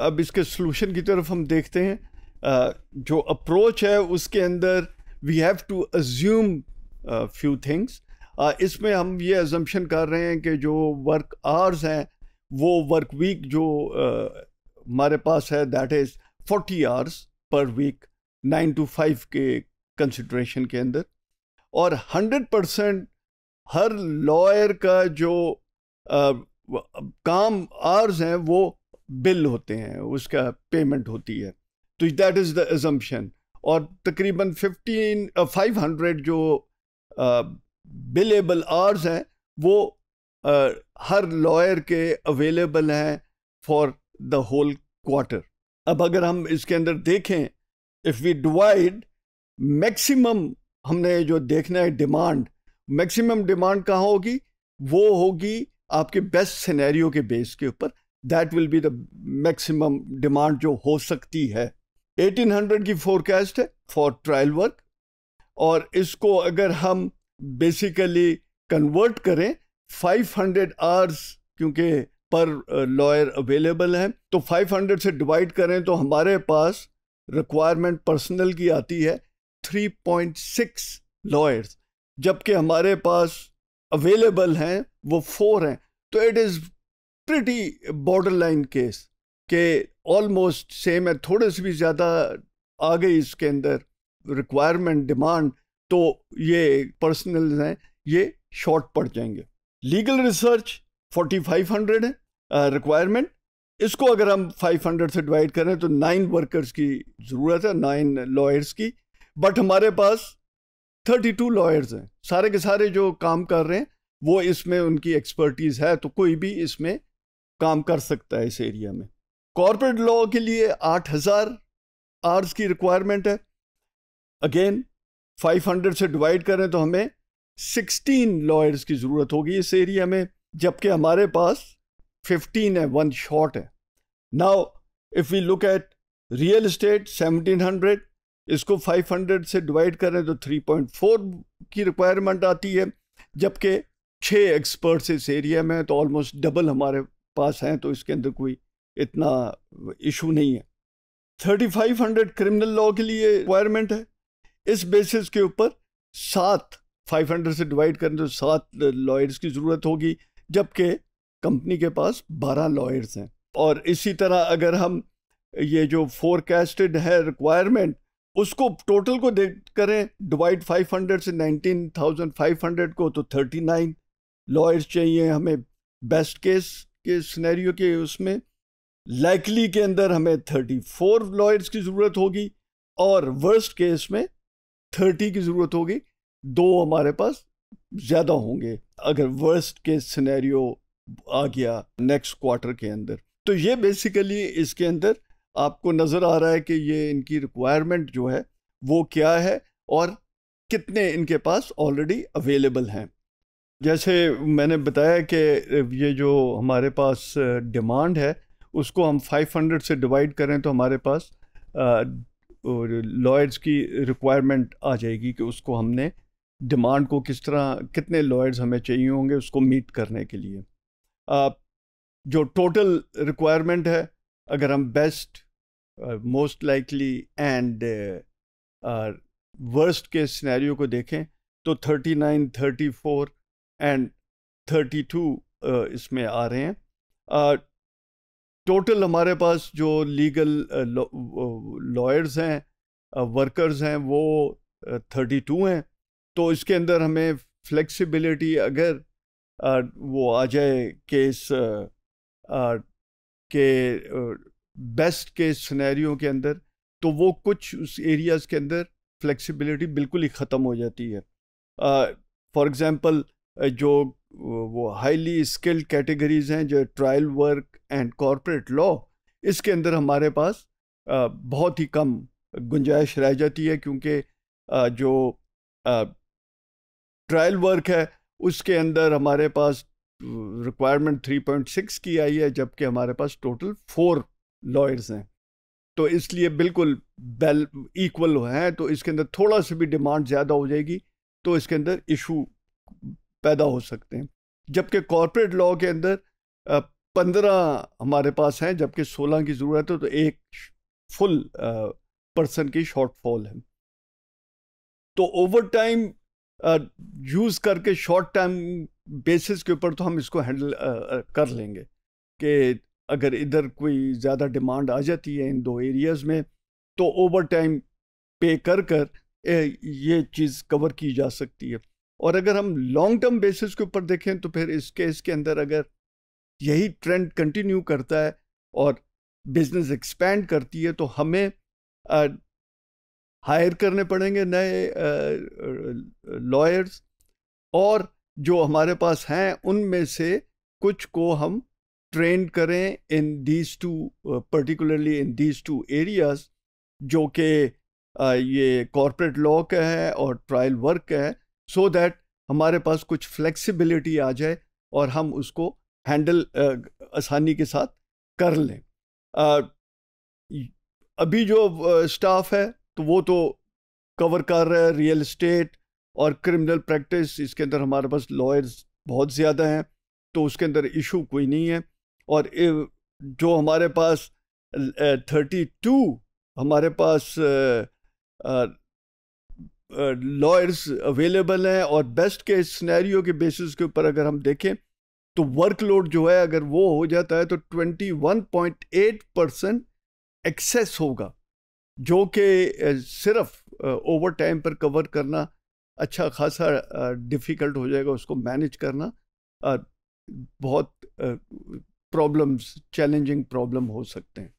अब इसके सोल्यूशन की तरफ हम देखते हैं जो अप्रोच है उसके अंदर we have to assume few things इसमें हम ये एजम्पन कर रहे हैं कि जो वर्क आवर्स हैं वो वर्क वीक जो हमारे पास है that is forty hours per week nine to five के कंसिड्रेशन के अंदर और हंड्रेड परसेंट हर लॉयर का जो आ, काम आर्स हैं वो बिल होते हैं उसका पेमेंट होती है तो दैट इज़ द एजम्पन और तकरीबन फिफ्टीन फाइव हंड्रेड जो बिलेबल uh, आवर्स हैं वो uh, हर लॉयर के अवेलेबल हैं फॉर द होल क्वार्टर अब अगर हम इसके अंदर देखें इफ़ वी डिवाइड मैक्सिमम हमने जो देखना है डिमांड मैक्सिमम डिमांड कहाँ होगी वो होगी आपके बेस्ट सिनेरियो के बेस के ऊपर that will be the maximum demand जो हो सकती है 1800 की फोरकास्ट है फॉर ट्रायल वर्क और इसको अगर हम बेसिकली कन्वर्ट करें 500 आवर्स क्योंकि पर लॉयर अवेलेबल हैं तो 500 से डिवाइड करें तो हमारे पास रिक्वायरमेंट पर्सनल की आती है 3.6 लॉयर्स जबकि हमारे पास अवेलेबल हैं वो फोर हैं तो it is border line case के ऑलमोस्ट सेम है थोड़े से भी ज़्यादा आ गई इसके अंदर रिक्वायरमेंट डिमांड तो ये पर्सनल हैं ये शॉर्ट पड़ जाएंगे लीगल रिसर्च 4500 है रिक्वायरमेंट इसको अगर हम 500 से डिवाइड करें तो नाइन वर्कर्स की ज़रूरत है नाइन लॉयर्स की बट हमारे पास 32 लॉयर्स हैं सारे के सारे जो काम कर रहे हैं वो इसमें उनकी एक्सपर्टीज़ है तो कोई भी इसमें काम कर सकता है इस एरिया में कॉरपोरेट लॉ के लिए आठ हज़ार आर्स की रिक्वायरमेंट है अगेन 500 से डिवाइड करें तो हमें 16 लॉयर्स की ज़रूरत होगी इस एरिया में जबकि हमारे पास 15 है वन शॉट है now if we look at real estate 1700 इसको 500 से डिवाइड करें तो 3.4 की रिक्वायरमेंट आती है जबकि छः एक्सपर्ट्स इस एरिया में तो ऑलमोस्ट डबल हमारे पास हैं तो इसके अंदर कोई इतना इशू नहीं है 3500 क्रिमिनल लॉ के लिए रिक्वायरमेंट है इस बेसिस के ऊपर सात 500 से डिवाइड करें तो सात लॉयर्स की ज़रूरत होगी जबकि कंपनी के पास 12 लॉयर्स हैं और इसी तरह अगर हम ये जो फोरकास्टेड है रिक्वायरमेंट उसको टोटल को देख करें डिवाइड 500 से 19,500 को तो 39 लॉयर्स चाहिए हमें बेस्ट केस के सिनेरियो के उसमें लाइकली के अंदर हमें थर्टी फोर लॉयर्स की ज़रूरत होगी और वर्स्ट केस में थर्टी की ज़रूरत होगी दो हमारे पास ज़्यादा होंगे अगर वर्स्ट केस सिनेरियो आ गया नेक्स्ट क्वार्टर के अंदर तो ये बेसिकली इसके अंदर आपको नज़र आ रहा है कि ये इनकी रिक्वायरमेंट जो है वो क्या है और कितने इनके पास ऑलरेडी अवेलेबल हैं जैसे मैंने बताया कि ये जो हमारे पास डिमांड है उसको हम 500 से डिवाइड करें तो हमारे पास लॉयर्स की रिक्वायरमेंट आ जाएगी कि उसको हमने डिमांड को किस तरह कितने लॉयर्स हमें चाहिए होंगे उसको मीट करने के लिए आ, जो टोटल रिक्वायरमेंट है अगर हम best most likely and worst के सिनेरियो को देखें तो 39, 34, एंड थर्टी टू इसमें आ रहे हैं टोटल हमारे पास जो लीगल लॉयर्स हैं वर्कर्स हैं वो थर्टी टू हैं तो इसके अंदर हमें फ्लेक्सिबिलिटी अगर आ, वो आ जाए केस आ, के बेस्ट केस सिनेरियो के अंदर तो वो कुछ उस एरियाज़ के अंदर फ्लेक्सिबिलिटी बिल्कुल ही ख़त्म हो जाती है फॉर एग्ज़ाम्पल जो वो हाईली स्किल्ड कैटेगरीज हैं जो trial work and corporate law इसके अंदर हमारे पास बहुत ही कम गुंजाइश रह जाती है क्योंकि जो ट्रायल वर्क है उसके अंदर हमारे पास रिक्वायरमेंट 3.6 की आई है जबकि हमारे पास टोटल फोर लॉयर्स हैं तो इसलिए बिल्कुल बेल इक्वल हैं तो इसके अंदर थोड़ा सा भी डिमांड ज़्यादा हो जाएगी तो इसके अंदर इशू पैदा हो सकते हैं जबकि कॉरपोरेट लॉ के अंदर पंद्रह हमारे पास हैं जबकि सोलह की ज़रूरत है तो एक फुल पर्सन की शॉर्टफॉल है तो ओवर टाइम यूज़ करके शॉर्ट टाइम बेसिस के ऊपर तो हम इसको हैंडल कर लेंगे कि अगर इधर कोई ज़्यादा डिमांड आ जाती है इन दो एरियाज़ में तो ओवर टाइम पे कर कर ये चीज़ कवर की जा सकती है और अगर हम लॉन्ग टर्म बेसिस के ऊपर देखें तो फिर इस केस के अंदर अगर यही ट्रेंड कंटिन्यू करता है और बिजनेस एक्सपेंड करती है तो हमें हायर करने पड़ेंगे नए लॉयर्स और जो हमारे पास हैं उनमें से कुछ को हम ट्रेन करें in these two particularly in these two areas जो कि ये कॉरपोरेट लॉ का है और ट्रायल वर्क का है सो so दैट हमारे पास कुछ फ्लेक्सिबिलिटी आ जाए और हम उसको हैंडल आसानी के साथ कर लें अभी जो स्टाफ है तो वो तो कवर कर रहा है रियल इस्टेट और क्रिमिनल प्रैक्टिस इसके अंदर हमारे पास लॉयर्स बहुत ज़्यादा हैं तो उसके अंदर इशू कोई नहीं है और जो हमारे पास थर्टी टू हमारे पास लॉयर्स अवेलेबल हैं और बेस्ट के स्नैरियो के बेसिस के ऊपर अगर हम देखें तो वर्कलोड जो है अगर वो हो जाता है तो 21.8 परसेंट एक्सेस होगा जो कि सिर्फ ओवर टाइम पर कवर करना अच्छा खासा डिफ़िकल्ट हो जाएगा उसको मैनेज करना बहुत प्रॉब्लम्स चैलेंजिंग प्रॉब्लम हो सकते हैं